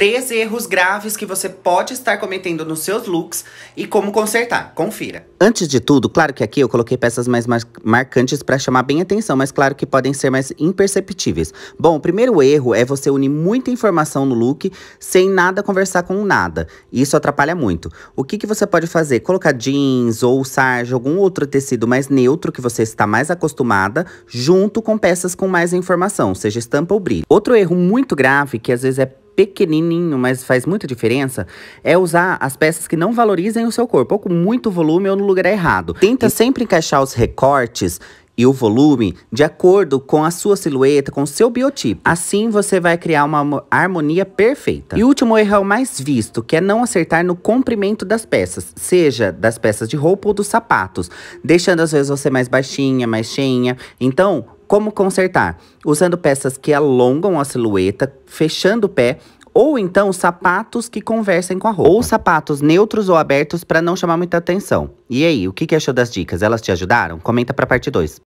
três erros graves que você pode estar cometendo nos seus looks e como consertar. Confira. Antes de tudo, claro que aqui eu coloquei peças mais mar marcantes para chamar bem atenção, mas claro que podem ser mais imperceptíveis. Bom, o primeiro erro é você unir muita informação no look sem nada conversar com nada. Isso atrapalha muito. O que, que você pode fazer? Colocar jeans ou sarja, algum outro tecido mais neutro que você está mais acostumada, junto com peças com mais informação, seja estampa ou brilho. Outro erro muito grave que às vezes é pequenininho, mas faz muita diferença, é usar as peças que não valorizem o seu corpo, ou com muito volume ou no lugar errado. Tenta e... sempre encaixar os recortes e o volume de acordo com a sua silhueta, com o seu biotipo. Assim você vai criar uma harmonia perfeita. E o último erro é o mais visto, que é não acertar no comprimento das peças, seja das peças de roupa ou dos sapatos, deixando às vezes você mais baixinha, mais cheinha. Então, como consertar? Usando peças que alongam a silhueta, fechando o pé ou então sapatos que conversem com a roupa. Ou sapatos neutros ou abertos para não chamar muita atenção. E aí, o que, que achou das dicas? Elas te ajudaram? Comenta para parte 2.